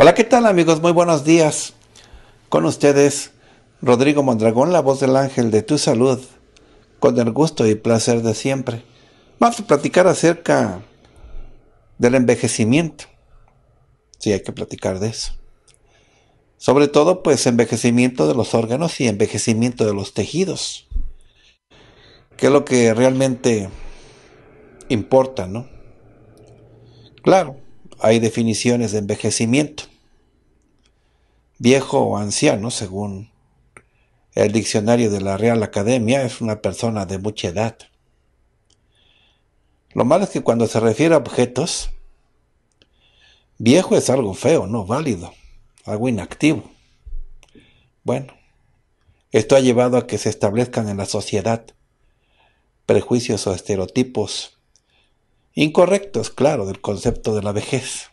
Hola, ¿qué tal amigos? Muy buenos días. Con ustedes, Rodrigo Mondragón, la voz del ángel de tu salud, con el gusto y placer de siempre. Vamos a platicar acerca del envejecimiento. Sí, hay que platicar de eso. Sobre todo, pues, envejecimiento de los órganos y envejecimiento de los tejidos. Que es lo que realmente importa, ¿no? Claro, hay definiciones de envejecimiento viejo o anciano, según el diccionario de la Real Academia, es una persona de mucha edad. Lo malo es que cuando se refiere a objetos, viejo es algo feo, no válido, algo inactivo. Bueno, esto ha llevado a que se establezcan en la sociedad prejuicios o estereotipos incorrectos, claro, del concepto de la vejez.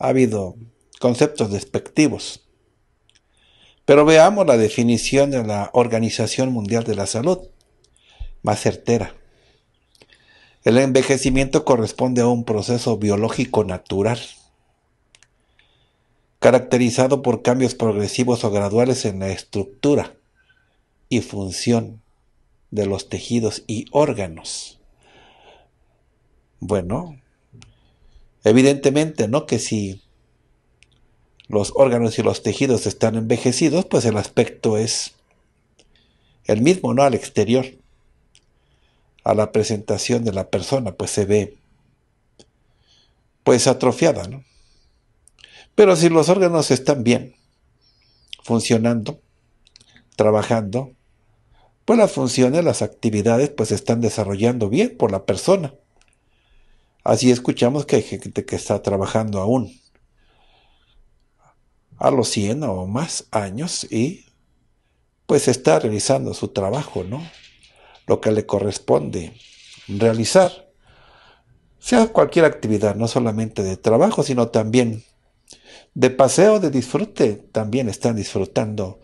Ha habido conceptos despectivos. Pero veamos la definición de la Organización Mundial de la Salud, más certera. El envejecimiento corresponde a un proceso biológico natural, caracterizado por cambios progresivos o graduales en la estructura y función de los tejidos y órganos. Bueno, evidentemente, ¿no? Que si los órganos y los tejidos están envejecidos, pues el aspecto es el mismo, ¿no? Al exterior, a la presentación de la persona, pues se ve, pues atrofiada, ¿no? Pero si los órganos están bien, funcionando, trabajando, pues las funciones, las actividades, pues se están desarrollando bien por la persona. Así escuchamos que hay gente que está trabajando aún a los 100 o más años y pues está realizando su trabajo, ¿no? Lo que le corresponde realizar. Sea cualquier actividad, no solamente de trabajo, sino también de paseo, de disfrute, también están disfrutando,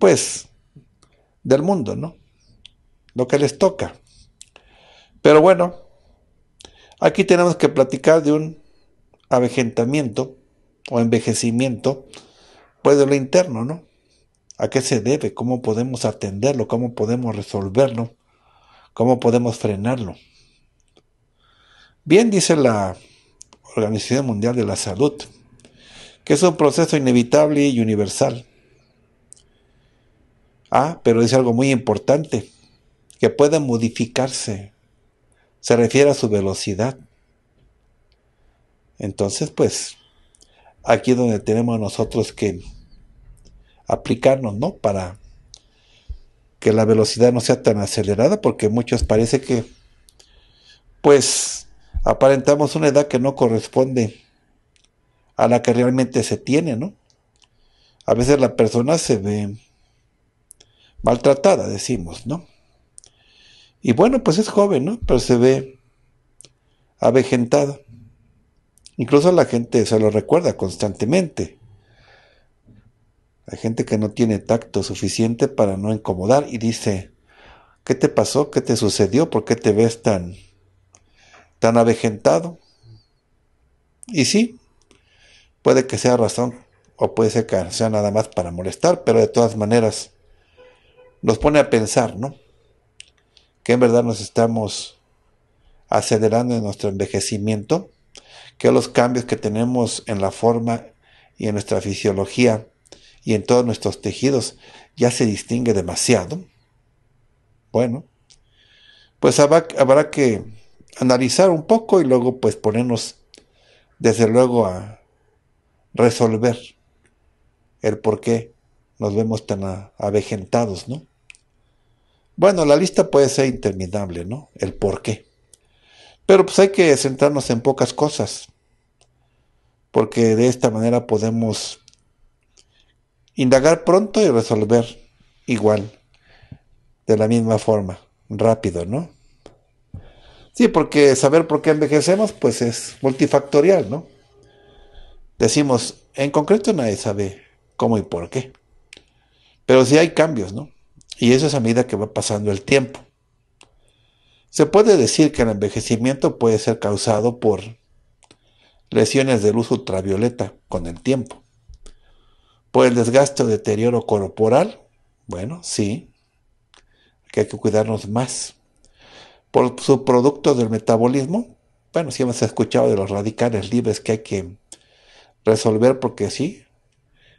pues, del mundo, ¿no? Lo que les toca. Pero bueno, aquí tenemos que platicar de un avejentamiento o envejecimiento, pues de lo interno, ¿no? ¿A qué se debe? ¿Cómo podemos atenderlo? ¿Cómo podemos resolverlo? ¿Cómo podemos frenarlo? Bien, dice la Organización Mundial de la Salud, que es un proceso inevitable y universal. Ah, pero dice algo muy importante, que puede modificarse. Se refiere a su velocidad. Entonces, pues, aquí es donde tenemos nosotros que aplicarnos, ¿no? Para que la velocidad no sea tan acelerada, porque muchos parece que, pues, aparentamos una edad que no corresponde a la que realmente se tiene, ¿no? A veces la persona se ve maltratada, decimos, ¿no? Y bueno, pues es joven, ¿no? Pero se ve avejentada. Incluso la gente se lo recuerda constantemente. Hay gente que no tiene tacto suficiente para no incomodar y dice, ¿qué te pasó? ¿Qué te sucedió? ¿Por qué te ves tan, tan avejentado? Y sí, puede que sea razón o puede ser que sea nada más para molestar, pero de todas maneras nos pone a pensar, ¿no? Que en verdad nos estamos acelerando en nuestro envejecimiento que los cambios que tenemos en la forma y en nuestra fisiología y en todos nuestros tejidos ya se distingue demasiado. Bueno, pues habrá, que analizar un poco y luego pues ponernos desde luego a resolver el por qué nos vemos tan avejentados, ¿no? Bueno, la lista puede ser interminable, ¿no? El por qué. Pero pues hay que centrarnos en pocas cosas, porque de esta manera podemos indagar pronto y resolver igual, de la misma forma, rápido, ¿no? Sí, porque saber por qué envejecemos, pues es multifactorial, ¿no? Decimos, en concreto nadie sabe cómo y por qué. Pero sí hay cambios, ¿no? Y eso es a medida que va pasando el tiempo. Se puede decir que el envejecimiento puede ser causado por lesiones de luz ultravioleta con el tiempo. ¿Por el desgaste o deterioro corporal? Bueno, sí, que hay que cuidarnos más. Por su producto del metabolismo, bueno, si sí hemos escuchado de los radicales libres que hay que resolver porque sí,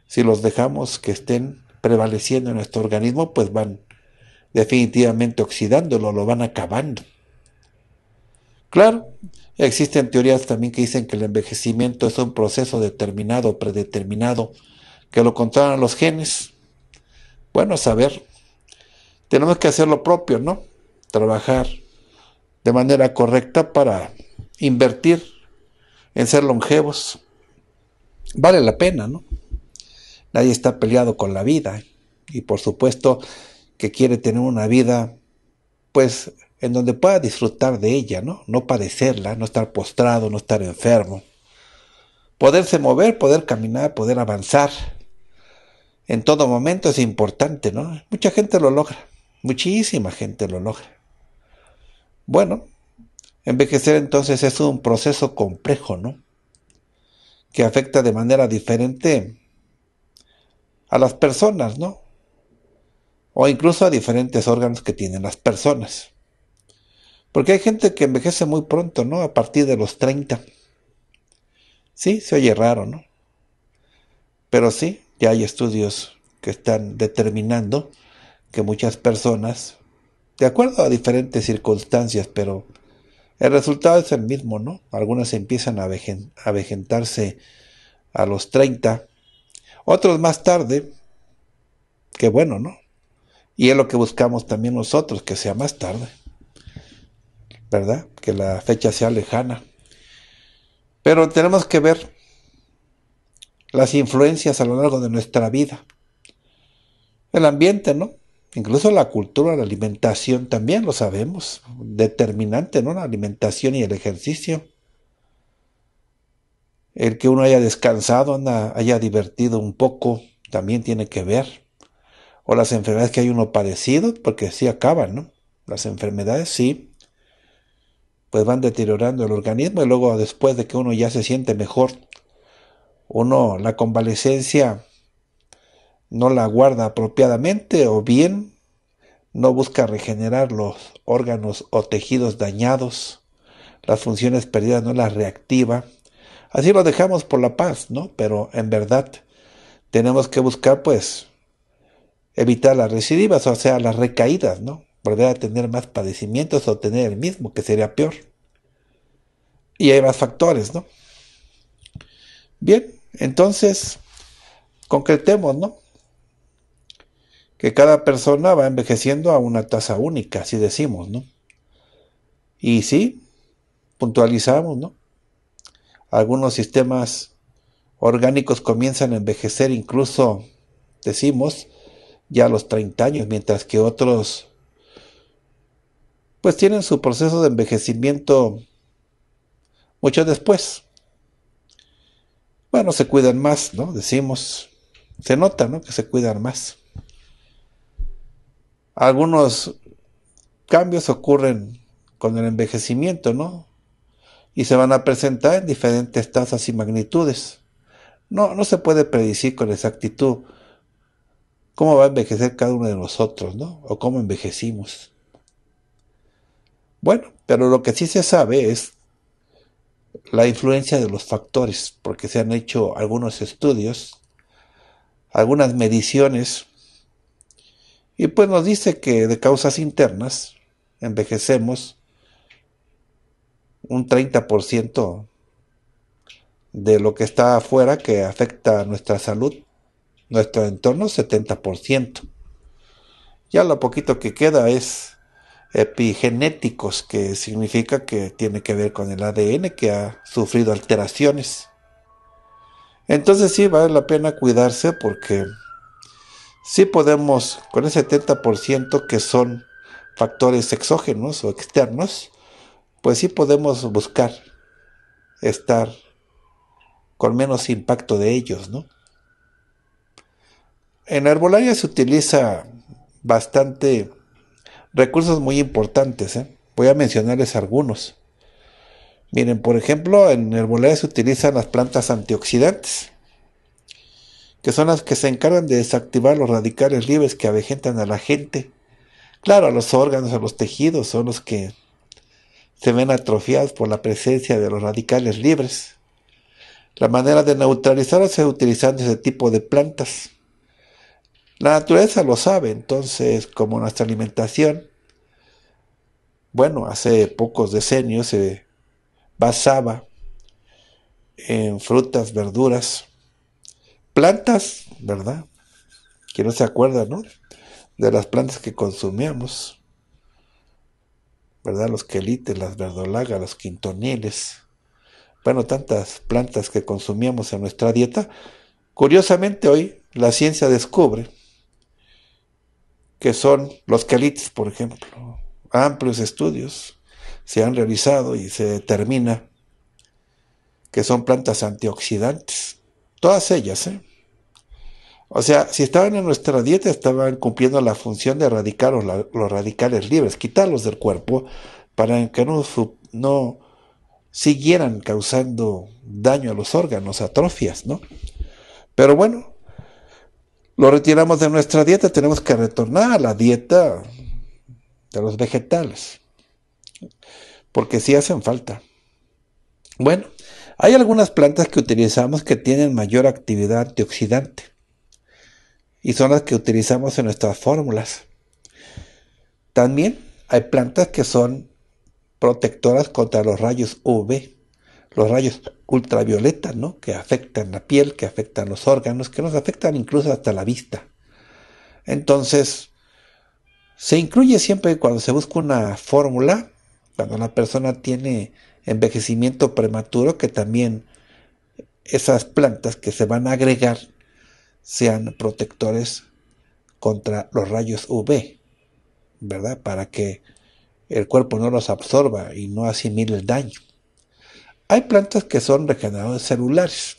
si los dejamos que estén prevaleciendo en nuestro organismo, pues van definitivamente oxidándolo, lo van acabando. Claro, existen teorías también que dicen que el envejecimiento es un proceso determinado, predeterminado, que lo controlan los genes. Bueno, a saber, tenemos que hacer lo propio, ¿no? Trabajar de manera correcta para invertir en ser longevos. Vale la pena, ¿no? Nadie está peleado con la vida. ¿eh? Y por supuesto, que quiere tener una vida, pues, en donde pueda disfrutar de ella, ¿no? No padecerla, no estar postrado, no estar enfermo. Poderse mover, poder caminar, poder avanzar. En todo momento es importante, ¿no? Mucha gente lo logra. Muchísima gente lo logra. Bueno, envejecer entonces es un proceso complejo, ¿no? Que afecta de manera diferente a las personas, ¿no? o incluso a diferentes órganos que tienen las personas. Porque hay gente que envejece muy pronto, ¿no? A partir de los 30. Sí, se oye raro, ¿no? Pero sí, ya hay estudios que están determinando que muchas personas, de acuerdo a diferentes circunstancias, pero el resultado es el mismo, ¿no? Algunas empiezan a vejentarse a los 30, otros más tarde, que bueno, ¿no? Y es lo que buscamos también nosotros, que sea más tarde, ¿verdad? Que la fecha sea lejana. Pero tenemos que ver las influencias a lo largo de nuestra vida. El ambiente, ¿no? Incluso la cultura, la alimentación también lo sabemos. Determinante, ¿no? La alimentación y el ejercicio. El que uno haya descansado, haya divertido un poco, también tiene que ver o las enfermedades que hay uno parecido, porque sí acaban, ¿no? Las enfermedades sí, pues van deteriorando el organismo y luego después de que uno ya se siente mejor, uno la convalecencia no la guarda apropiadamente o bien no busca regenerar los órganos o tejidos dañados, las funciones perdidas no las reactiva. Así lo dejamos por la paz, ¿no? Pero en verdad tenemos que buscar pues evitar las recidivas, o sea, las recaídas, ¿no? Volver a tener más padecimientos o tener el mismo, que sería peor. Y hay más factores, ¿no? Bien, entonces, concretemos, ¿no? Que cada persona va envejeciendo a una tasa única, así decimos, ¿no? Y sí, puntualizamos, ¿no? Algunos sistemas orgánicos comienzan a envejecer, incluso, decimos, ya a los 30 años, mientras que otros pues tienen su proceso de envejecimiento mucho después. Bueno, se cuidan más, ¿no? Decimos, se nota, ¿no? Que se cuidan más. Algunos cambios ocurren con el envejecimiento, ¿no? Y se van a presentar en diferentes tasas y magnitudes. No, no se puede predecir con exactitud cómo va a envejecer cada uno de nosotros, ¿no? O cómo envejecimos. Bueno, pero lo que sí se sabe es la influencia de los factores, porque se han hecho algunos estudios, algunas mediciones, y pues nos dice que de causas internas envejecemos un 30% de lo que está afuera que afecta a nuestra salud nuestro entorno 70%. Ya lo poquito que queda es epigenéticos, que significa que tiene que ver con el ADN que ha sufrido alteraciones. Entonces sí vale la pena cuidarse porque sí podemos, con el 70% que son factores exógenos o externos, pues sí podemos buscar estar con menos impacto de ellos, ¿no? En herbolaria se utiliza bastante recursos muy importantes. ¿eh? Voy a mencionarles algunos. Miren, por ejemplo, en herbolaria se utilizan las plantas antioxidantes, que son las que se encargan de desactivar los radicales libres que avejentan a la gente. Claro, a los órganos, a los tejidos, son los que se ven atrofiados por la presencia de los radicales libres. La manera de neutralizarlos es utilizando ese tipo de plantas. La naturaleza lo sabe, entonces como nuestra alimentación, bueno, hace pocos decenios se basaba en frutas, verduras, plantas, ¿verdad? Que no se acuerdan, ¿no? De las plantas que consumíamos, ¿verdad? Los quelites, las verdolagas, los quintoniles, bueno, tantas plantas que consumíamos en nuestra dieta. Curiosamente hoy la ciencia descubre que son los calites, por ejemplo. Amplios estudios se han realizado y se determina que son plantas antioxidantes. Todas ellas, ¿eh? O sea, si estaban en nuestra dieta, estaban cumpliendo la función de erradicar los, radicales libres, quitarlos del cuerpo para que no, no siguieran causando daño a los órganos, atrofias, ¿no? Pero bueno, lo retiramos de nuestra dieta, tenemos que retornar a la dieta de los vegetales, porque sí hacen falta. Bueno, hay algunas plantas que utilizamos que tienen mayor actividad antioxidante y son las que utilizamos en nuestras fórmulas. También hay plantas que son protectoras contra los rayos UV los rayos ultravioleta ¿no? Que afectan la piel, que afectan los órganos, que nos afectan incluso hasta la vista. Entonces, se incluye siempre cuando se busca una fórmula, cuando la persona tiene envejecimiento prematuro, que también esas plantas que se van a agregar sean protectores contra los rayos UV, ¿verdad? Para que el cuerpo no los absorba y no asimile el daño. Hay plantas que son regeneradores celulares.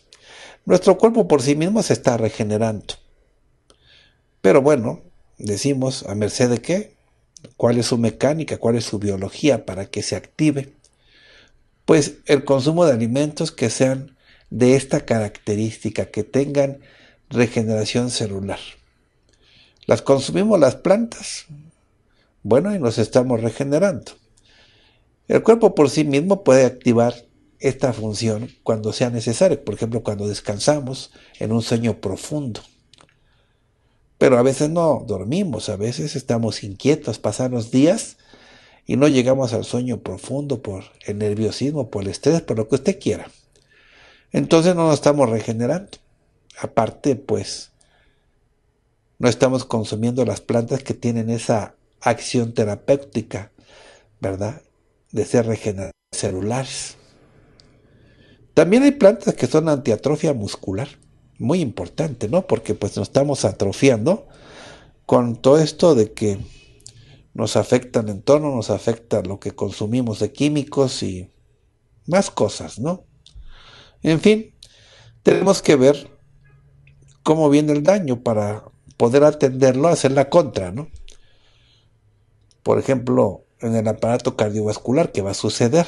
Nuestro cuerpo por sí mismo se está regenerando. Pero bueno, decimos, ¿a merced de qué? ¿Cuál es su mecánica? ¿Cuál es su biología para que se active? Pues el consumo de alimentos que sean de esta característica, que tengan regeneración celular. Las consumimos las plantas, bueno, y nos estamos regenerando. El cuerpo por sí mismo puede activar esta función cuando sea necesario, por ejemplo, cuando descansamos en un sueño profundo. Pero a veces no dormimos, a veces estamos inquietos, pasan los días y no llegamos al sueño profundo por el nerviosismo, por el estrés, por lo que usted quiera. Entonces no nos estamos regenerando. Aparte, pues, no estamos consumiendo las plantas que tienen esa acción terapéutica, ¿verdad? De ser regeneradas celulares. También hay plantas que son antiatrofia muscular, muy importante, ¿no? Porque pues nos estamos atrofiando con todo esto de que nos afecta el entorno, nos afecta lo que consumimos de químicos y más cosas, ¿no? En fin, tenemos que ver cómo viene el daño para poder atenderlo, hacer la contra, ¿no? Por ejemplo, en el aparato cardiovascular, ¿qué va a suceder?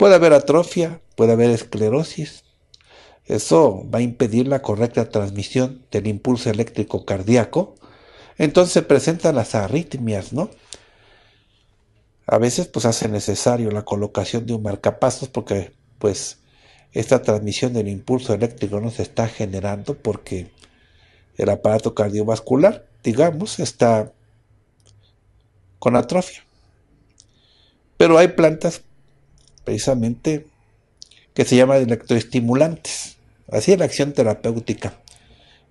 Puede haber atrofia, puede haber esclerosis. Eso va a impedir la correcta transmisión del impulso eléctrico cardíaco. Entonces se presentan las arritmias, ¿no? A veces pues hace necesario la colocación de un marcapasos porque pues esta transmisión del impulso eléctrico no se está generando porque el aparato cardiovascular, digamos, está con atrofia. Pero hay plantas precisamente, que se llama electroestimulantes. Así es la acción terapéutica,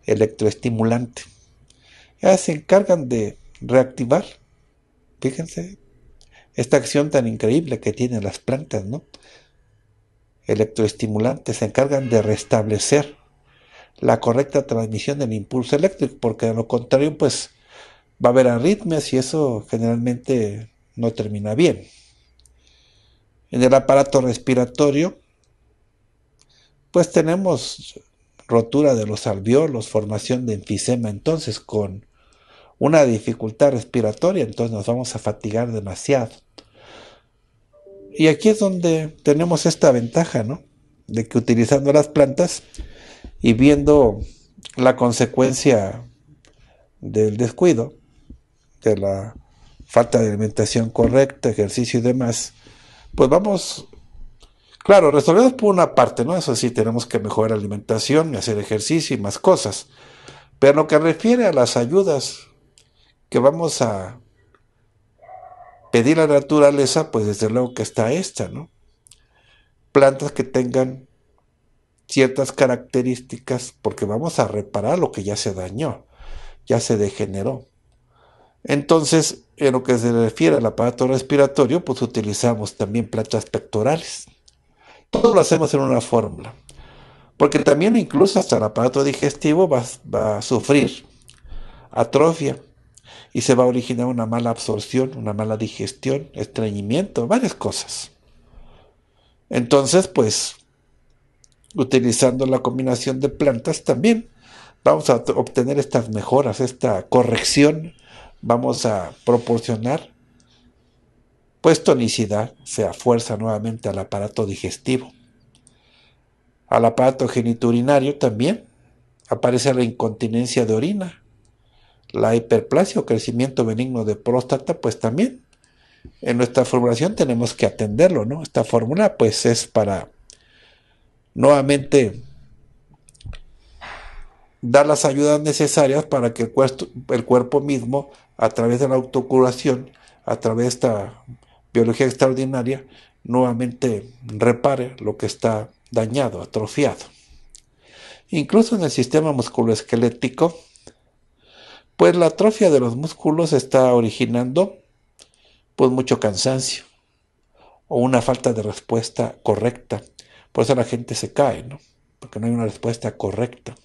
electroestimulante. Ya se encargan de reactivar, fíjense, esta acción tan increíble que tienen las plantas, ¿no? Electroestimulantes se encargan de restablecer la correcta transmisión del impulso eléctrico, porque de lo contrario, pues va a haber arritmias y eso generalmente no termina bien en el aparato respiratorio, pues tenemos rotura de los alveolos, formación de enfisema, entonces con una dificultad respiratoria, entonces nos vamos a fatigar demasiado. Y aquí es donde tenemos esta ventaja, ¿no? De que utilizando las plantas y viendo la consecuencia del descuido, de la falta de alimentación correcta, ejercicio y demás, pues vamos, claro, resolvemos por una parte, ¿no? Eso sí, tenemos que mejorar la alimentación, y hacer ejercicio y más cosas. Pero en lo que refiere a las ayudas que vamos a pedir a la naturaleza, pues desde luego que está esta, ¿no? Plantas que tengan ciertas características, porque vamos a reparar lo que ya se dañó, ya se degeneró. Entonces, en lo que se refiere al aparato respiratorio, pues utilizamos también plantas pectorales. Todo lo hacemos en una fórmula. Porque también incluso hasta el aparato digestivo va a sufrir atrofia y se va a originar una mala absorción, una mala digestión, estreñimiento, varias cosas. Entonces, pues, utilizando la combinación de plantas también, vamos a obtener estas mejoras, esta corrección vamos a proporcionar pues tonicidad, sea fuerza nuevamente al aparato digestivo. Al aparato geniturinario también aparece la incontinencia de orina, la hiperplasia o crecimiento benigno de próstata, pues también en nuestra formulación tenemos que atenderlo, ¿no? Esta fórmula pues es para nuevamente dar las ayudas necesarias para que el, cuerpo, el cuerpo mismo a través de la autocuración, a través de esta biología extraordinaria, nuevamente repare lo que está dañado, atrofiado. Incluso en el sistema musculoesquelético, pues la atrofia de los músculos está originando pues mucho cansancio o una falta de respuesta correcta. Por eso la gente se cae, ¿no? Porque no hay una respuesta correcta.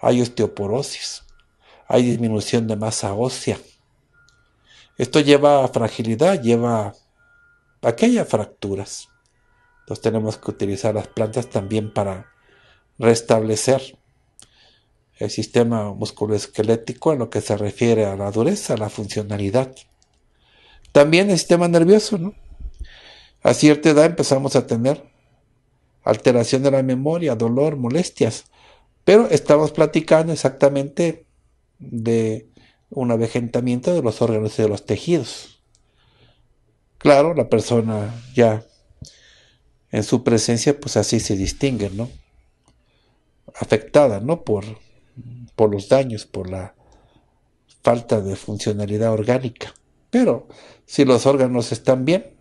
Hay osteoporosis, hay disminución de masa ósea. Esto lleva a fragilidad, lleva a aquellas fracturas. Entonces tenemos que utilizar las plantas también para restablecer el sistema musculoesquelético en lo que se refiere a la dureza, a la funcionalidad. También el sistema nervioso, ¿no? A cierta edad empezamos a tener alteración de la memoria, dolor, molestias, pero estamos platicando exactamente de un avejentamiento de los órganos y de los tejidos. Claro, la persona ya en su presencia, pues así se distingue, ¿no? Afectada, ¿no? Por, los daños, por la falta de funcionalidad orgánica. Pero si los órganos están bien,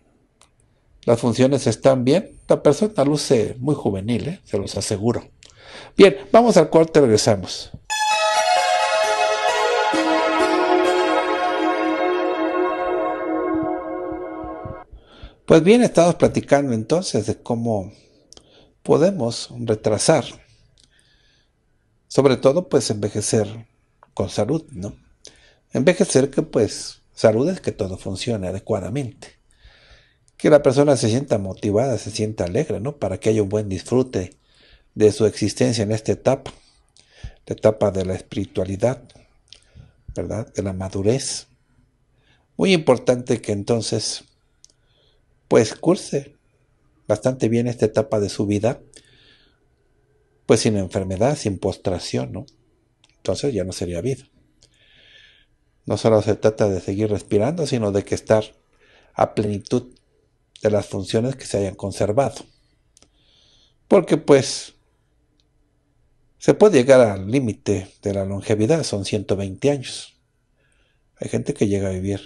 las funciones están bien, la persona luce muy juvenil, ¿eh? se los aseguro. Bien, vamos al corte, regresamos. Pues bien, estamos platicando entonces de cómo podemos retrasar, sobre todo pues envejecer con salud, ¿no? Envejecer que pues salud es que todo funcione adecuadamente, que la persona se sienta motivada, se sienta alegre, ¿no? Para que haya un buen disfrute de su existencia en esta etapa, la etapa de la espiritualidad, ¿verdad? De la madurez. Muy importante que entonces pues curse bastante bien esta etapa de su vida, pues sin enfermedad, sin postración, ¿no? Entonces ya no sería vida. No solo se trata de seguir respirando, sino de que estar a plenitud de las funciones que se hayan conservado. Porque pues se puede llegar al límite de la longevidad, son 120 años. Hay gente que llega a vivir.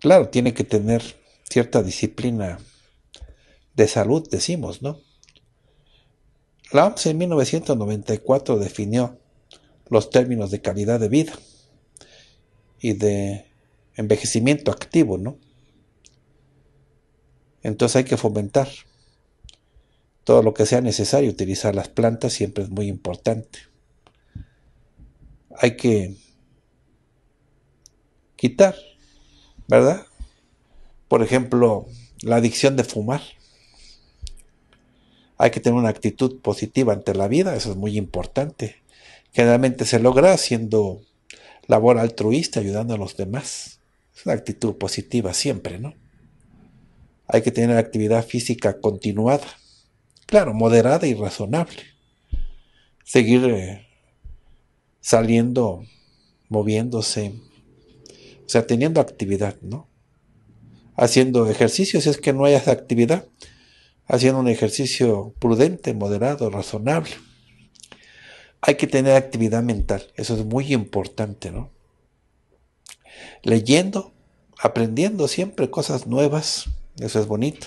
Claro, tiene que tener cierta disciplina de salud, decimos, ¿no? La OMS en 1994 definió los términos de calidad de vida y de envejecimiento activo, ¿no? Entonces hay que fomentar todo lo que sea necesario. Utilizar las plantas siempre es muy importante. Hay que quitar, ¿verdad? Por ejemplo, la adicción de fumar. Hay que tener una actitud positiva ante la vida, eso es muy importante. Generalmente se logra haciendo labor altruista, ayudando a los demás. Es una actitud positiva siempre, ¿no? Hay que tener actividad física continuada, claro, moderada y razonable. Seguir eh, saliendo, moviéndose, o sea, teniendo actividad, ¿no? haciendo ejercicios, si es que no hay actividad, haciendo un ejercicio prudente, moderado, razonable. Hay que tener actividad mental, eso es muy importante, ¿no? Leyendo, aprendiendo siempre cosas nuevas, eso es bonito.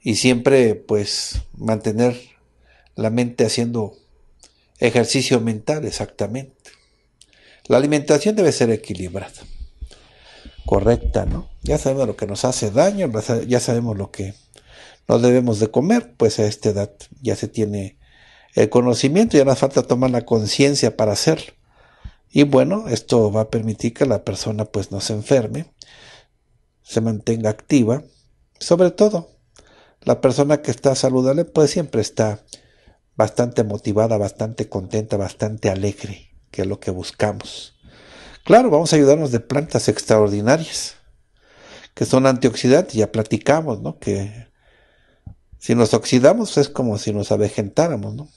Y siempre, pues, mantener la mente haciendo ejercicio mental, exactamente. La alimentación debe ser equilibrada correcta, ¿no? Ya sabemos lo que nos hace daño, ya sabemos lo que no debemos de comer, pues a esta edad ya se tiene el conocimiento, ya nos falta tomar la conciencia para hacerlo. Y bueno, esto va a permitir que la persona pues no se enferme, se mantenga activa, sobre todo la persona que está saludable pues siempre está bastante motivada, bastante contenta, bastante alegre, que es lo que buscamos. Claro, vamos a ayudarnos de plantas extraordinarias, que son antioxidantes, ya platicamos, ¿no? Que si nos oxidamos pues, es como si nos avejentáramos, ¿no?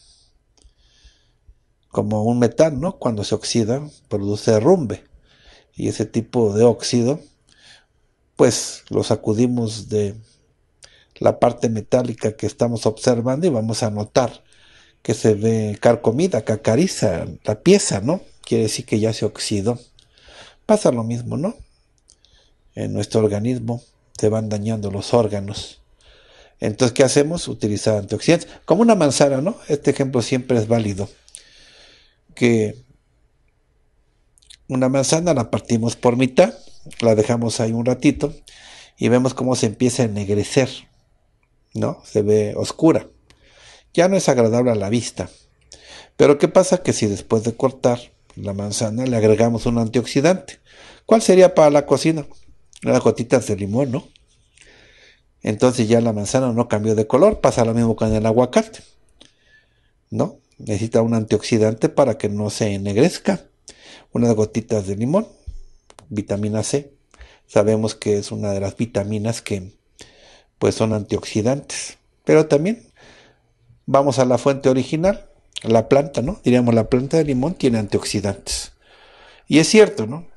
Como un metal, ¿no? Cuando se oxida, produce derrumbe. Y ese tipo de óxido, pues lo sacudimos de la parte metálica que estamos observando y vamos a notar que se ve carcomida, cacariza, la pieza, ¿no? Quiere decir que ya se oxidó. Pasa lo mismo, ¿no? En nuestro organismo se van dañando los órganos. Entonces, ¿qué hacemos? Utilizar antioxidantes. Como una manzana, ¿no? Este ejemplo siempre es válido. Que una manzana la partimos por mitad, la dejamos ahí un ratito y vemos cómo se empieza a ennegrecer, ¿no? Se ve oscura. Ya no es agradable a la vista. Pero ¿qué pasa? Que si después de cortar la manzana, le agregamos un antioxidante. ¿Cuál sería para la cocina? Las gotitas de limón, ¿no? Entonces ya la manzana no cambió de color, pasa lo mismo con el aguacate, ¿no? Necesita un antioxidante para que no se ennegrezca. Unas gotitas de limón, vitamina C. Sabemos que es una de las vitaminas que pues son antioxidantes. Pero también vamos a la fuente original, la planta, ¿no? Diríamos, la planta de limón tiene antioxidantes. Y es cierto, ¿no?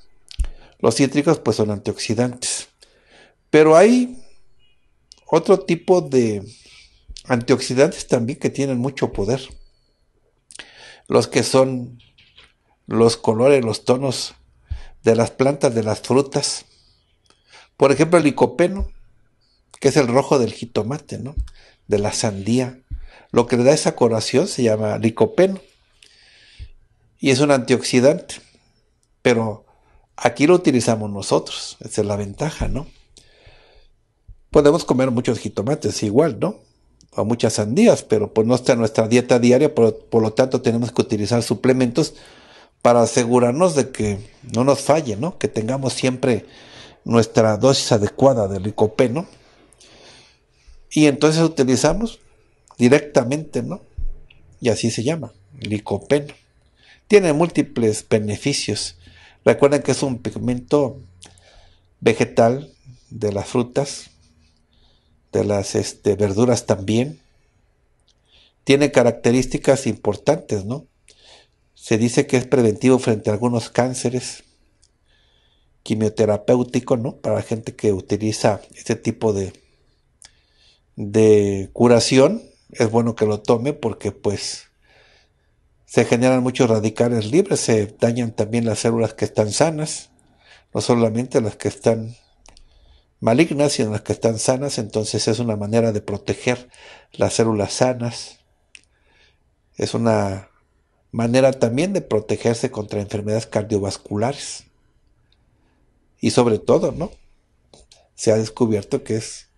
Los cítricos pues son antioxidantes. Pero hay otro tipo de antioxidantes también que tienen mucho poder. Los que son los colores, los tonos de las plantas, de las frutas. Por ejemplo, el licopeno, que es el rojo del jitomate, ¿no? De la sandía, lo que le da esa coloración se llama licopeno y es un antioxidante. Pero aquí lo utilizamos nosotros, esa es la ventaja, ¿no? Podemos comer muchos jitomates igual, ¿no? O muchas sandías, pero pues no está en nuestra dieta diaria, por lo tanto tenemos que utilizar suplementos para asegurarnos de que no nos falle, ¿no? Que tengamos siempre nuestra dosis adecuada de licopeno. Y entonces utilizamos directamente, ¿no? Y así se llama, licopeno. Tiene múltiples beneficios. Recuerden que es un pigmento vegetal de las frutas, de las este, verduras también. Tiene características importantes, ¿no? Se dice que es preventivo frente a algunos cánceres, quimioterapéutico, ¿no? Para la gente que utiliza este tipo de curación es bueno que lo tome porque pues se generan muchos radicales libres, se dañan también las células que están sanas, no solamente las que están malignas, sino las que están sanas, entonces es una manera de proteger las células sanas, es una manera también de protegerse contra enfermedades cardiovasculares y sobre todo, ¿no? Se ha descubierto que es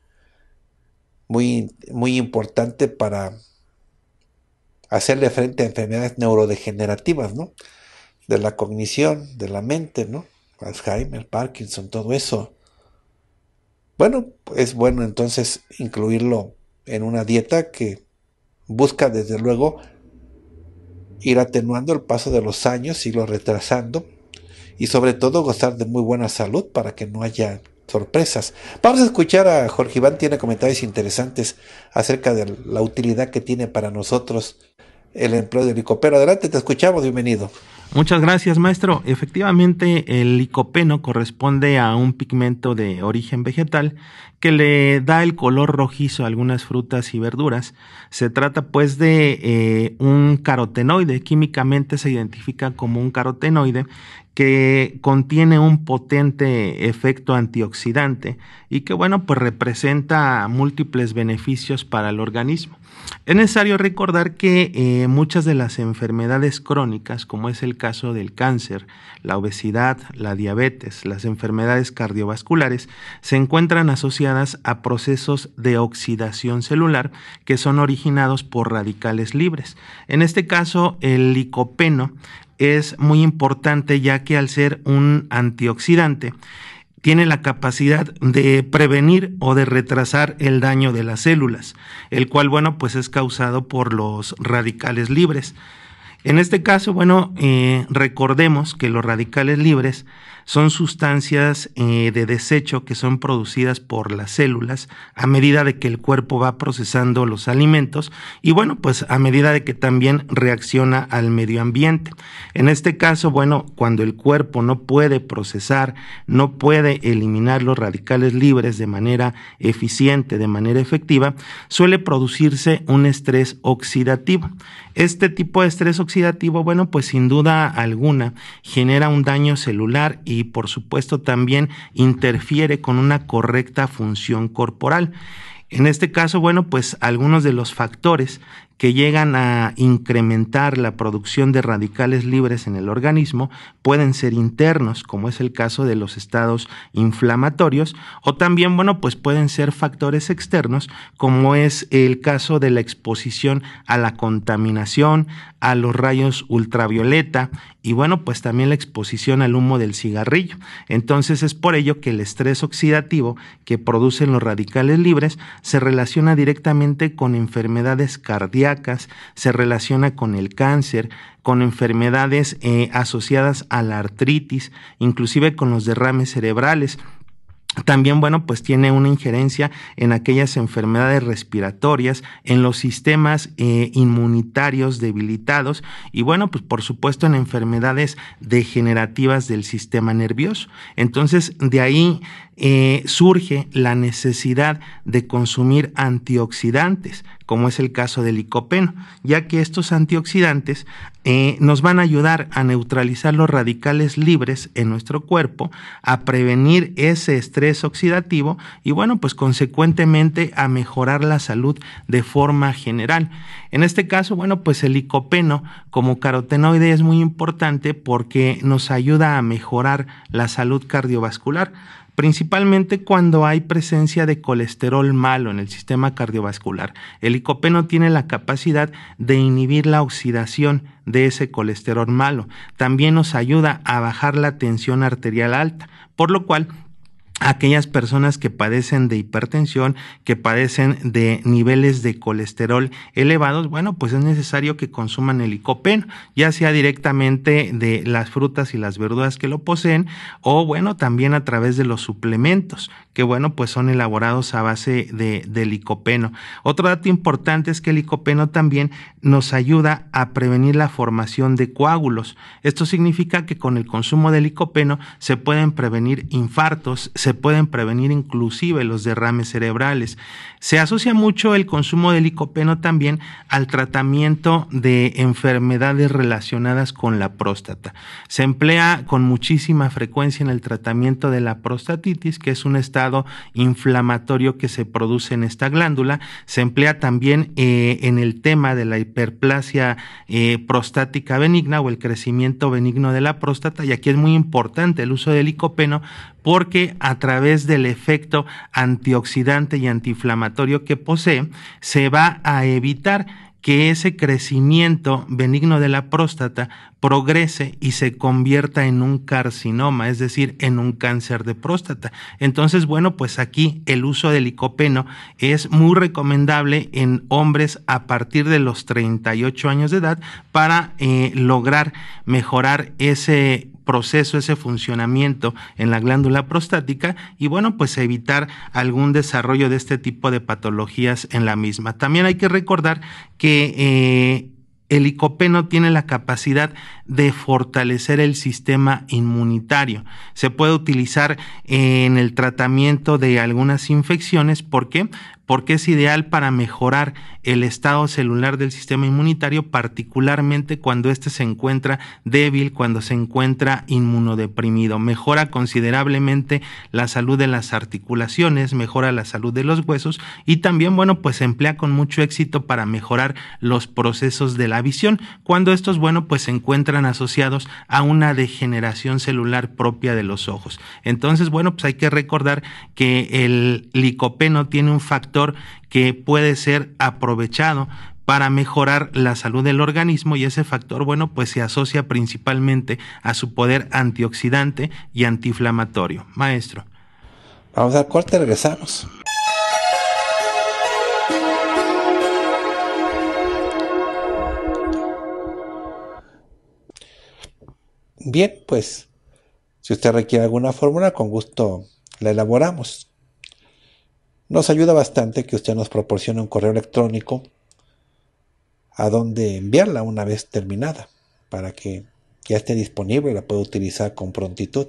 muy, importante para hacerle frente a enfermedades neurodegenerativas, ¿no? De la cognición, de la mente, ¿no? Alzheimer, Parkinson, todo eso. Bueno, es bueno entonces incluirlo en una dieta que busca desde luego ir atenuando el paso de los años, y lo retrasando y sobre todo gozar de muy buena salud para que no haya sorpresas. Vamos a escuchar a Jorge Iván, tiene comentarios interesantes acerca de la utilidad que tiene para nosotros el empleo del licopeno. Adelante, te escuchamos, bienvenido. Muchas gracias, maestro. Efectivamente, el licopeno corresponde a un pigmento de origen vegetal que le da el color rojizo a algunas frutas y verduras. Se trata pues de eh, un carotenoide, químicamente se identifica como un carotenoide que contiene un potente efecto antioxidante y que, bueno, pues representa múltiples beneficios para el organismo. Es necesario recordar que eh, muchas de las enfermedades crónicas, como es el caso del cáncer, la obesidad, la diabetes, las enfermedades cardiovasculares, se encuentran asociadas a procesos de oxidación celular que son originados por radicales libres. En este caso, el licopeno es muy importante ya que al ser un antioxidante tiene la capacidad de prevenir o de retrasar el daño de las células, el cual, bueno, pues es causado por los radicales libres. En este caso, bueno, eh, recordemos que los radicales libres son sustancias eh, de desecho que son producidas por las células a medida de que el cuerpo va procesando los alimentos y bueno, pues a medida de que también reacciona al medio ambiente. En este caso, bueno, cuando el cuerpo no puede procesar, no puede eliminar los radicales libres de manera eficiente, de manera efectiva, suele producirse un estrés oxidativo. Este tipo de estrés oxidativo, bueno, pues sin duda alguna genera un daño celular y por supuesto también interfiere con una correcta función corporal. En este caso, bueno, pues algunos de los factores que llegan a incrementar la producción de radicales libres en el organismo pueden ser internos, como es el caso de los estados inflamatorios, o también, bueno, pues pueden ser factores externos, como es el caso de la exposición a la contaminación, a los rayos ultravioleta y, bueno, pues también la exposición al humo del cigarrillo. Entonces es por ello que el estrés oxidativo que producen los radicales libres se relaciona directamente con enfermedades cardíacas se relaciona con el cáncer, con enfermedades eh, asociadas a la artritis, inclusive con los derrames cerebrales. También, bueno, pues tiene una injerencia en aquellas enfermedades respiratorias, en los sistemas eh, inmunitarios debilitados y, bueno, pues por supuesto en enfermedades degenerativas del sistema nervioso. Entonces, de ahí eh, surge la necesidad de consumir antioxidantes, como es el caso del licopeno, ya que estos antioxidantes eh, nos van a ayudar a neutralizar los radicales libres en nuestro cuerpo, a prevenir ese estrés oxidativo y bueno, pues consecuentemente a mejorar la salud de forma general. En este caso, bueno, pues el licopeno como carotenoide es muy importante porque nos ayuda a mejorar la salud cardiovascular principalmente cuando hay presencia de colesterol malo en el sistema cardiovascular. El licopeno tiene la capacidad de inhibir la oxidación de ese colesterol malo. También nos ayuda a bajar la tensión arterial alta, por lo cual aquellas personas que padecen de hipertensión, que padecen de niveles de colesterol elevados, bueno, pues es necesario que consuman el licopeno, ya sea directamente de las frutas y las verduras que lo poseen o bueno, también a través de los suplementos que bueno, pues son elaborados a base de, licopeno. Otro dato importante es que el licopeno también nos ayuda a prevenir la formación de coágulos. Esto significa que con el consumo de licopeno se pueden prevenir infartos, se pueden prevenir inclusive los derrames cerebrales. Se asocia mucho el consumo de licopeno también al tratamiento de enfermedades relacionadas con la próstata. Se emplea con muchísima frecuencia en el tratamiento de la prostatitis, que es un estado inflamatorio que se produce en esta glándula. Se emplea también eh, en el tema de la hiperplasia eh, prostática benigna o el crecimiento benigno de la próstata y aquí es muy importante el uso del licopeno porque a través del efecto antioxidante y antiinflamatorio que posee se va a evitar que ese crecimiento benigno de la próstata progrese y se convierta en un carcinoma, es decir, en un cáncer de próstata. Entonces, bueno, pues aquí el uso del licopeno es muy recomendable en hombres a partir de los 38 años de edad para eh, lograr mejorar ese proceso, ese funcionamiento en la glándula prostática y bueno, pues evitar algún desarrollo de este tipo de patologías en la misma. También hay que recordar que... Eh, el licopeno tiene la capacidad de fortalecer el sistema inmunitario. Se puede utilizar en el tratamiento de algunas infecciones. porque porque es ideal para mejorar el estado celular del sistema inmunitario, particularmente cuando éste se encuentra débil, cuando se encuentra inmunodeprimido. Mejora considerablemente la salud de las articulaciones, mejora la salud de los huesos y también, bueno, pues se emplea con mucho éxito para mejorar los procesos de la visión, cuando estos, bueno, pues se encuentran asociados a una degeneración celular propia de los ojos. Entonces, bueno, pues hay que recordar que el licopeno tiene un factor que puede ser aprovechado para mejorar la salud del organismo y ese factor, bueno, pues se asocia principalmente a su poder antioxidante y antiinflamatorio. Maestro. Vamos al corte, regresamos. Bien, pues si usted requiere alguna fórmula, con gusto la elaboramos. Nos ayuda bastante que usted nos proporcione un correo electrónico a donde enviarla una vez terminada, para que ya esté disponible y la pueda utilizar con prontitud.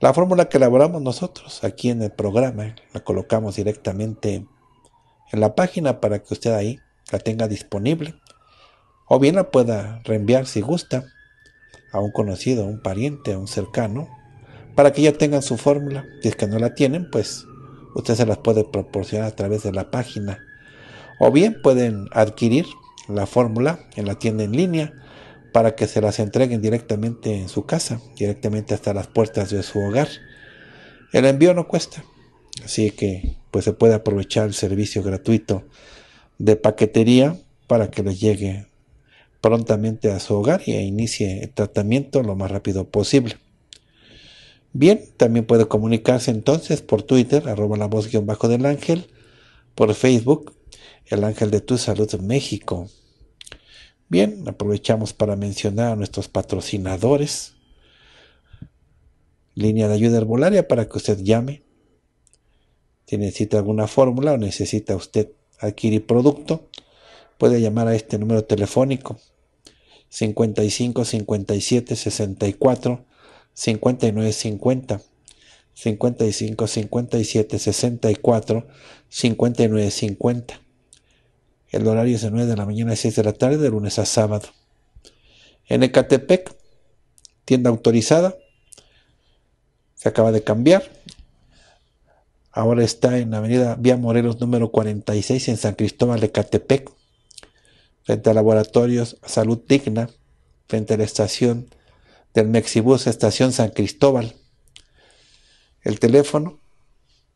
La fórmula que elaboramos nosotros aquí en el programa la colocamos directamente en la página para que usted ahí la tenga disponible o bien la pueda reenviar si gusta a un conocido, a un pariente, a un cercano, para que ya tengan su fórmula. Si es que no la tienen, pues usted se las puede proporcionar a través de la página. O bien pueden adquirir la fórmula en la tienda en línea para que se las entreguen directamente en su casa, directamente hasta las puertas de su hogar. El envío no cuesta, así que pues se puede aprovechar el servicio gratuito de paquetería para que les llegue prontamente a su hogar y e inicie el tratamiento lo más rápido posible. Bien, también puede comunicarse entonces por Twitter, arroba la voz guión bajo del ángel, por Facebook, el ángel de tu salud México. Bien, aprovechamos para mencionar a nuestros patrocinadores. Línea de ayuda herbolaria para que usted llame. Si necesita alguna fórmula o necesita usted adquirir producto, puede llamar a este número telefónico 55 57 64 59 50 55, 57, 64, 59 50 El horario es de 9 de la mañana a 6 de la tarde, de lunes a sábado. En Ecatepec, tienda autorizada, se acaba de cambiar. Ahora está en la avenida Vía Morelos número 46 en San Cristóbal, de Ecatepec, frente a Laboratorios Salud Digna, frente a la estación del Mexibus Estación San Cristóbal. El teléfono,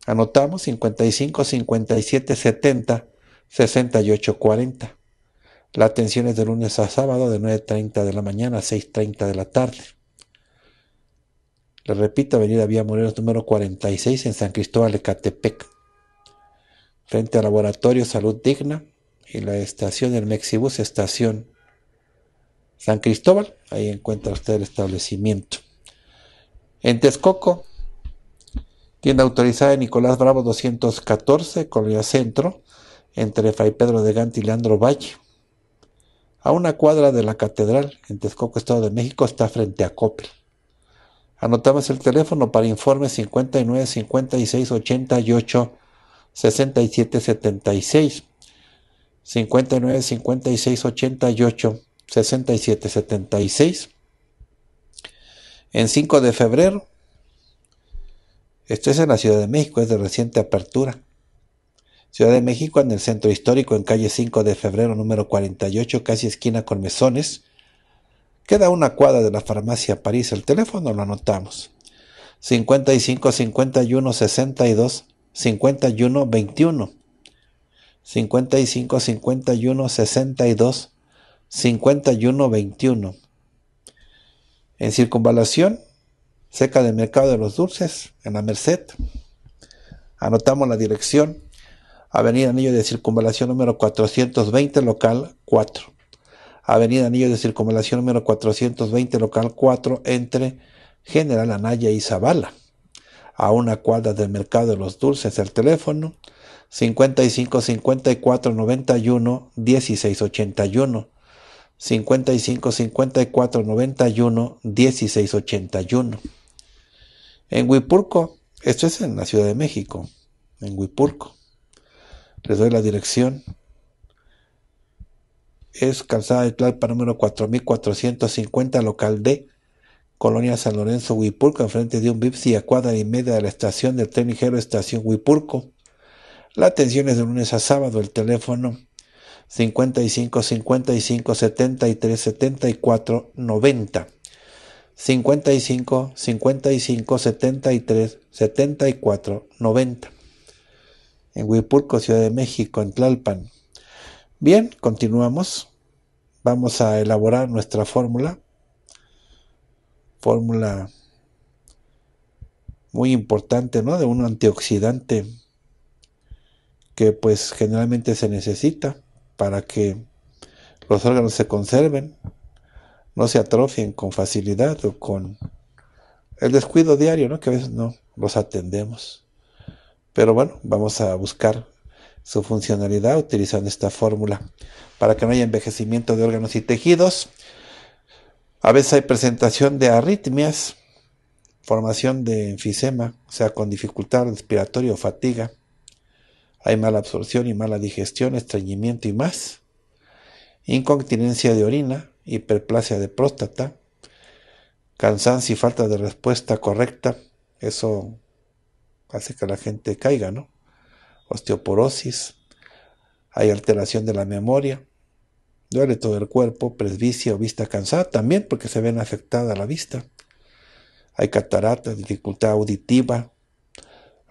anotamos 55 57 70 68 40. La atención es de lunes a sábado de 9.30 de la mañana a 6.30 de la tarde. Le repito, Avenida Vía Morelos número 46 en San Cristóbal de Catepec. Frente al Laboratorio Salud Digna y la estación del Mexibus Estación San Cristóbal, ahí encuentra usted el establecimiento. En Texcoco, tienda autorizada de Nicolás Bravo 214, Colonia Centro, entre Fray Pedro de Gante y Leandro Valle. A una cuadra de la catedral, en Texcoco, Estado de México, está frente a Coppel. Anotamos el teléfono para informes 59 56 88 67 76. 59 56 88 6776. En 5 de febrero, esto es en la Ciudad de México, es de reciente apertura. Ciudad de México, en el centro histórico, en calle 5 de febrero, número 48, casi esquina con mesones. Queda una cuadra de la farmacia París. El teléfono lo anotamos. 55 51 62 51 21. 55 51 62 51-21. En circunvalación, cerca del Mercado de los Dulces, en la Merced. Anotamos la dirección. Avenida Anillo de Circunvalación número 420, local 4. Avenida Anillo de Circunvalación número 420, local 4, entre General Anaya y Zavala. A una cuadra del Mercado de los Dulces, el teléfono 55 54 91 16 81. 55 54 91 16 81. En Huipurco, esto es en la Ciudad de México, en Huipurco. Les doy la dirección. Es Calzada de Tlalpan, número 4450, local D, Colonia San Lorenzo, Huipurco, enfrente de un Bipsi a cuadra y media de la estación del tren ligero Estación Huipurco. La atención es de lunes a sábado, el teléfono 55 55 73 74 90 55 55 73 74 90 en Huipulco, Ciudad de México, en Tlalpan. Bien, continuamos. Vamos a elaborar nuestra fórmula. Fórmula muy importante, ¿no? De un antioxidante que pues generalmente se necesita para que los órganos se conserven, no se atrofien con facilidad o con el descuido diario, ¿no? que a veces no los atendemos. Pero bueno, vamos a buscar su funcionalidad utilizando esta fórmula para que no haya envejecimiento de órganos y tejidos. A veces hay presentación de arritmias, formación de enfisema, o sea, con dificultad respiratoria o fatiga. Hay mala absorción y mala digestión, estreñimiento y más. Incontinencia de orina, hiperplasia de próstata, cansancio y falta de respuesta correcta. Eso hace que la gente caiga, ¿no? Osteoporosis, hay alteración de la memoria, duele todo el cuerpo, presbicia o vista cansada también porque se ven afectada la vista. Hay catarata, dificultad auditiva,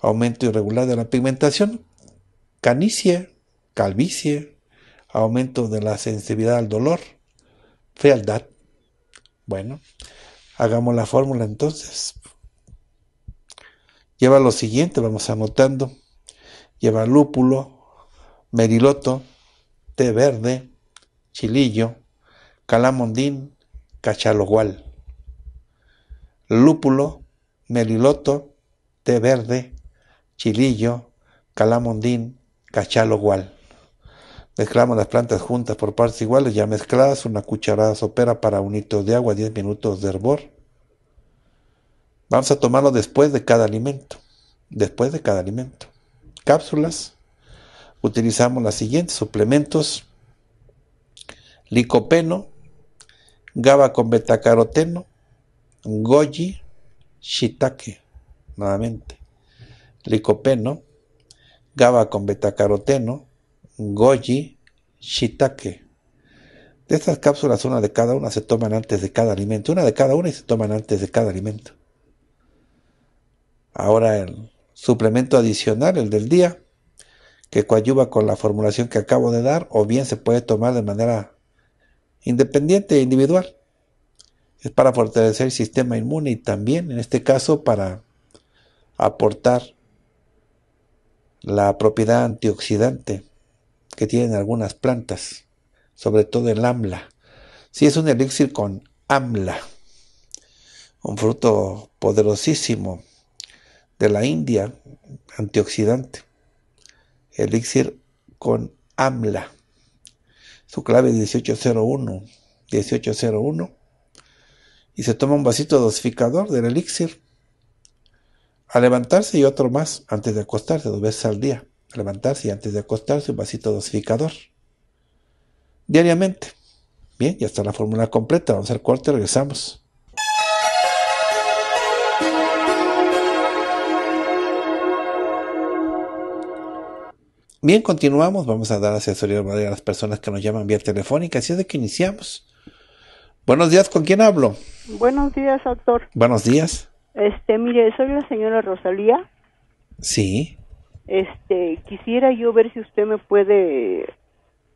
aumento irregular de la pigmentación, canicie, calvicie, aumento de la sensibilidad al dolor, fealdad. Bueno, hagamos la fórmula entonces. Lleva lo siguiente, vamos anotando. Lleva lúpulo, meriloto, té verde, chilillo, calamondín, cachalogual. Lúpulo, meriloto, té verde, chilillo, calamondín, cachalo igual. Mezclamos las plantas juntas por partes iguales, ya mezcladas, una cucharada sopera para un litro de agua, 10 minutos de hervor. Vamos a tomarlo después de cada alimento. Después de cada alimento. Cápsulas. Utilizamos las siguientes: suplementos: licopeno, GABA con betacaroteno, goji, shiitake. Nuevamente, licopeno, GABA con betacaroteno, goji, shiitake. De estas cápsulas, una de cada una se toman antes de cada alimento. Una de cada una y se toman antes de cada alimento. Ahora el suplemento adicional, el del día, que coadyuva con la formulación que acabo de dar, o bien se puede tomar de manera independiente e individual. Es para fortalecer el sistema inmune y también, en este caso, para aportar la propiedad antioxidante que tienen algunas plantas, sobre todo el amla. Si es un elixir con amla, un fruto poderosísimo de la India, antioxidante. Elixir con amla. Su clave es 1801, 1801. Y se toma un vasito dosificador del elixir a levantarse y otro más antes de acostarse, dos veces al día. A levantarse y antes de acostarse un vasito dosificador. Diariamente. Bien, ya está la fórmula completa. Vamos al corte, regresamos. Bien, continuamos. Vamos a dar asesoría a las personas que nos llaman vía telefónica. Así es de que iniciamos. Buenos días, ¿con quién hablo? Buenos días, doctor. Buenos días. Este, mire, soy la señora Rosalía. Sí. Este, quisiera yo ver si usted me puede,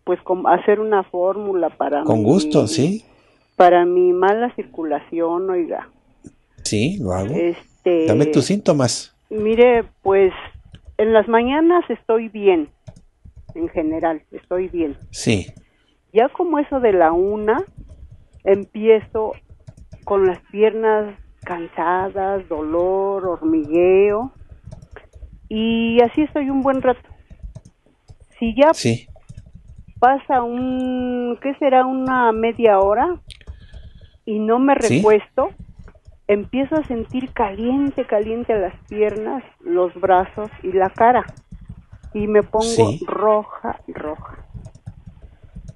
pues, hacer una fórmula para. Con gusto, sí. Para mi mala circulación, oiga. Sí, lo hago. Este, Dame tus síntomas. Mire, pues, en las mañanas estoy bien, en general, estoy bien. Sí. Ya como eso de la una, empiezo con las piernas cansadas, dolor, hormigueo. Y así estoy un buen rato. Si ya pasa un, ¿qué será? Una media hora y no me repuesto empiezo a sentir caliente, caliente las piernas, los brazos y la cara. Y me pongo roja, roja.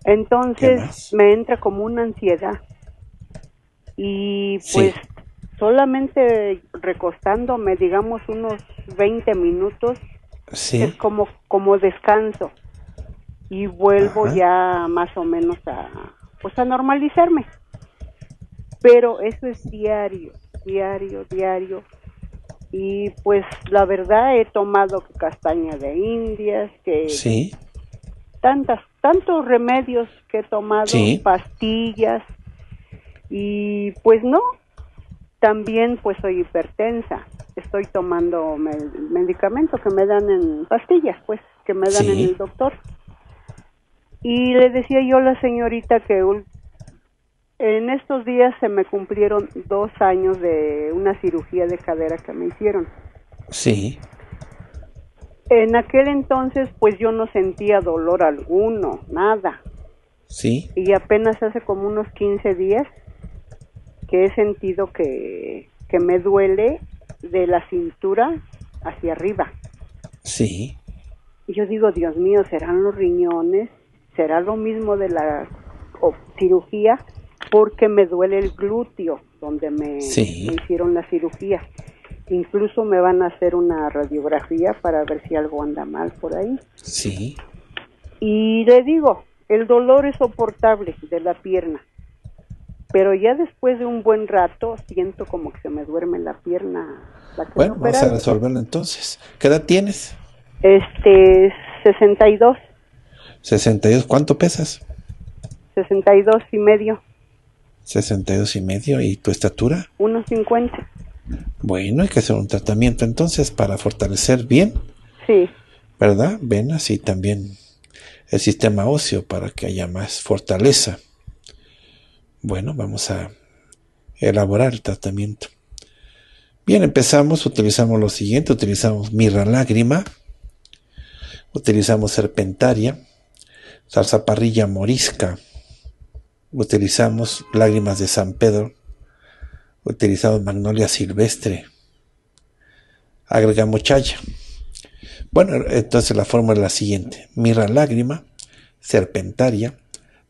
Entonces me entra como una ansiedad. Y pues solamente recostándome, digamos, unos 20 minutos, es como, como descanso. Y vuelvo ya más o menos a, pues a normalizarme. Pero eso es diario, diario, diario. Y pues la verdad he tomado castaña de indias, que tantas, tantos remedios que he tomado, pastillas, y pues no, también pues soy hipertensa, estoy tomando medicamentos que me dan en pastillas, pues que me dan en el doctor. Y le decía yo a la señorita que en estos días se me cumplieron dos años de una cirugía de cadera que me hicieron. Sí. En aquel entonces, pues yo no sentía dolor alguno, nada. Sí. Y apenas hace como unos 15 días que he sentido que, me duele de la cintura hacia arriba. Sí. Y yo digo, Dios mío, ¿serán los riñones? ¿Será lo mismo de la cirugía? Porque me duele el glúteo donde me hicieron la cirugía. Incluso me van a hacer una radiografía para ver si algo anda mal por ahí. Sí. Y le digo, el dolor es soportable de la pierna pero ya después de un buen rato siento como que se me duerme la pierna. bueno, vamos a resolverlo entonces. ¿Qué edad tienes? Este, 62. 62, ¿cuánto pesas? 62 y medio. 62 y medio, ¿y tu estatura? 1,50. Bueno, hay que hacer un tratamiento entonces para fortalecer bien. Sí. ¿Verdad? Venas y también el sistema óseo para que haya más fortaleza. Bueno, vamos a elaborar el tratamiento. Bien, empezamos, utilizamos lo siguiente, utilizamos mirra lágrima, utilizamos serpentaria, salsa parrilla morisca, utilizamos lágrimas de San Pedro, utilizamos magnolia silvestre, agregamos chaya. Bueno, entonces la fórmula es la siguiente, mirra lágrima, serpentaria,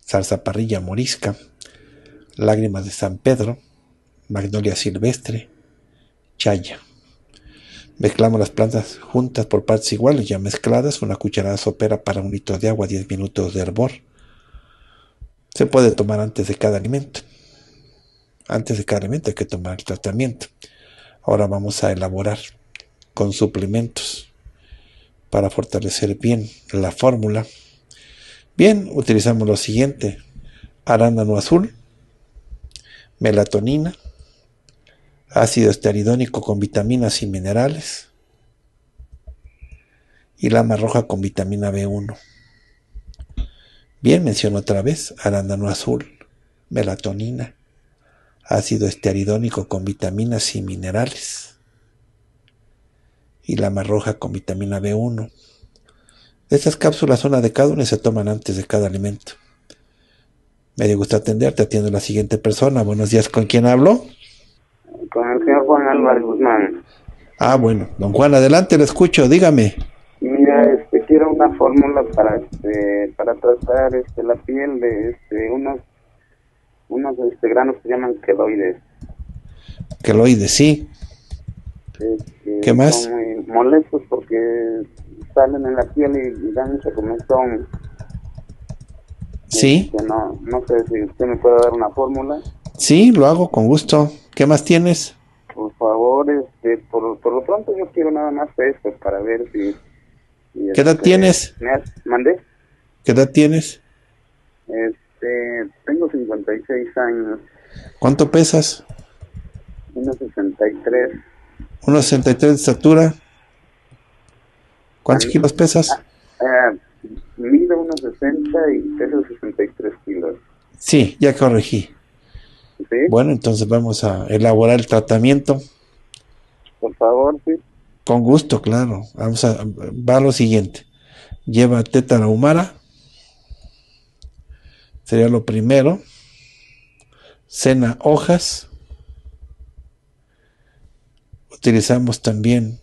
salsa parrilla morisca, Lágrimas de San Pedro, Magnolia silvestre, Chaya. Mezclamos las plantas juntas por partes iguales, ya mezcladas, una cucharada sopera para un litro de agua, 10 minutos de hervor. Se puede tomar antes de cada alimento. Antes de cada alimento hay que tomar el tratamiento. Ahora vamos a elaborar con suplementos para fortalecer bien la fórmula. Bien, utilizamos lo siguiente. Arándano azul, melatonina, ácido esteridónico con vitaminas y minerales y lama roja con vitamina B1. Bien, menciono otra vez arándano azul, melatonina, ácido esteridónico con vitaminas y minerales y lama roja con vitamina B1. Estas cápsulas, una de cada una, se toman antes de cada alimento. Me dio gusto atenderte, atiendo a la siguiente persona. Buenos días, ¿con quién hablo? Con el señor Juan Álvarez Guzmán. Ah, bueno, don Juan, adelante, lo escucho, dígame. Mira, este, quiero una fórmula para, este, para tratar este, la piel de este, unos, unos este, granos que se llaman queloides. Queloides, sí. Este, ¿Qué más? muy molestos porque salen en la piel y, dan mucho comezón Sí. no, sé si usted me puede dar una fórmula. Sí, lo hago con gusto. ¿Qué más tienes? Por favor, este, por, lo pronto yo quiero nada más esto para ver si... Este, ¿Qué edad tienes? ¿Mandé? ¿Qué edad tienes? Este, tengo 56 años. ¿Cuánto pesas? 1,63. ¿1,63 de estatura? ¿Cuántos kilos pesas? Ah, eh, 60 y 63 kilos. Sí, ya corregí. Bueno, entonces vamos a elaborar el tratamiento. Por favor, sí. Con gusto, claro. Vamos a, va lo siguiente. Lleva tétala humara. Sería lo primero. Cena hojas. Utilizamos también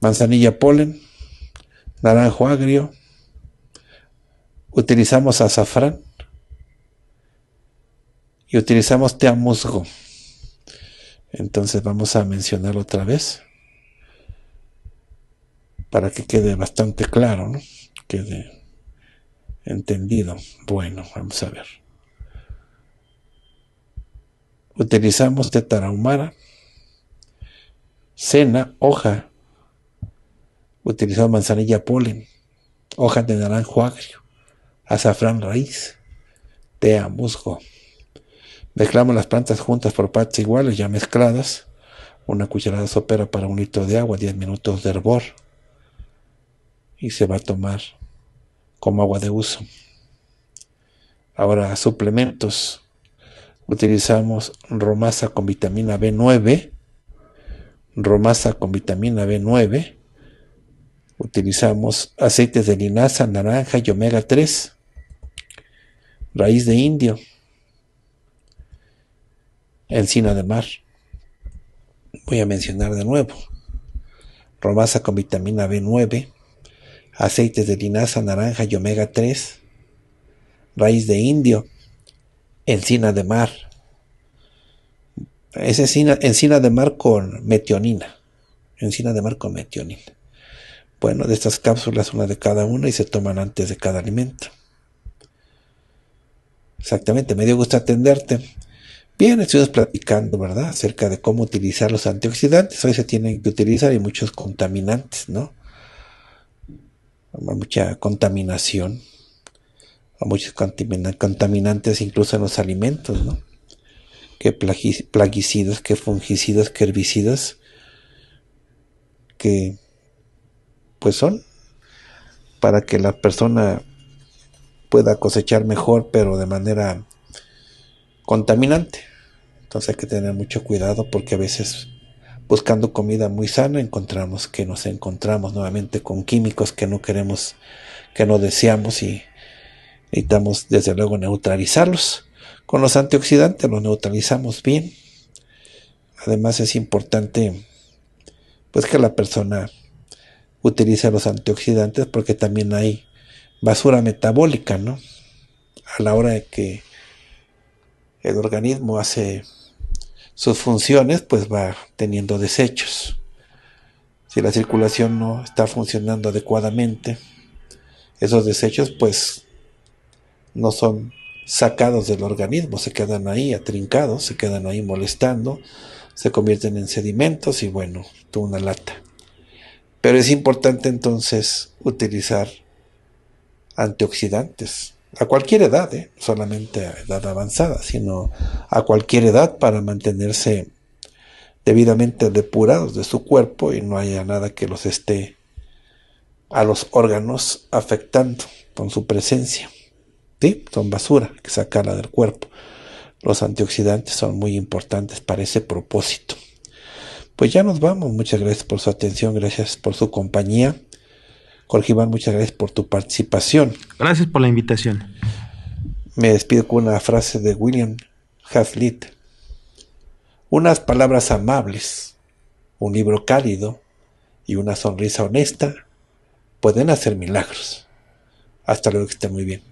manzanilla polen, naranjo agrio, utilizamos azafrán y utilizamos musgo. Entonces vamos a mencionar otra vez para que quede bastante claro, ¿no? quede entendido. Bueno, vamos a ver. Utilizamos tetarahumara, cena, hoja. Utilizamos manzanilla polen, hoja de naranjo agrio azafrán raíz, tea, musgo. Mezclamos las plantas juntas por partes iguales, ya mezcladas. Una cucharada sopera para un litro de agua, 10 minutos de hervor. Y se va a tomar como agua de uso. Ahora, suplementos. Utilizamos romasa con vitamina B9, romasa con vitamina B9, utilizamos aceites de linaza, naranja y omega 3, raíz de indio, encina de mar. Voy a mencionar de nuevo. Romasa con vitamina B9, aceites de linaza, naranja y omega 3, raíz de indio, encina de mar. Es encina, encina de mar con metionina. Encina de mar con metionina bueno, de estas cápsulas, una de cada una y se toman antes de cada alimento. Exactamente, me dio gusto atenderte. Bien, estuvimos platicando, ¿verdad?, acerca de cómo utilizar los antioxidantes. Hoy se tienen que utilizar y muchos contaminantes, ¿no? Mucha contaminación. Muchos contaminantes incluso en los alimentos, ¿no? Que plaguicidas, que fungicidas, que herbicidas, que pues son para que la persona pueda cosechar mejor, pero de manera contaminante. Entonces hay que tener mucho cuidado porque a veces buscando comida muy sana encontramos que nos encontramos nuevamente con químicos que no queremos, que no deseamos y necesitamos desde luego neutralizarlos. Con los antioxidantes los neutralizamos bien. Además es importante pues que la persona utiliza los antioxidantes porque también hay basura metabólica, ¿no? A la hora de que el organismo hace sus funciones, pues va teniendo desechos. Si la circulación no está funcionando adecuadamente, esos desechos pues no son sacados del organismo, se quedan ahí atrincados, se quedan ahí molestando, se convierten en sedimentos y bueno, tú una lata. Pero es importante entonces utilizar antioxidantes a cualquier edad, ¿eh? solamente a edad avanzada, sino a cualquier edad para mantenerse debidamente depurados de su cuerpo y no haya nada que los esté a los órganos afectando con su presencia. ¿Sí? Son basura que sacarla del cuerpo. Los antioxidantes son muy importantes para ese propósito. Pues ya nos vamos. Muchas gracias por su atención, gracias por su compañía. Jorge Iván, muchas gracias por tu participación. Gracias por la invitación. Me despido con una frase de William Hazlitt. Unas palabras amables, un libro cálido y una sonrisa honesta pueden hacer milagros. Hasta luego, que esté muy bien.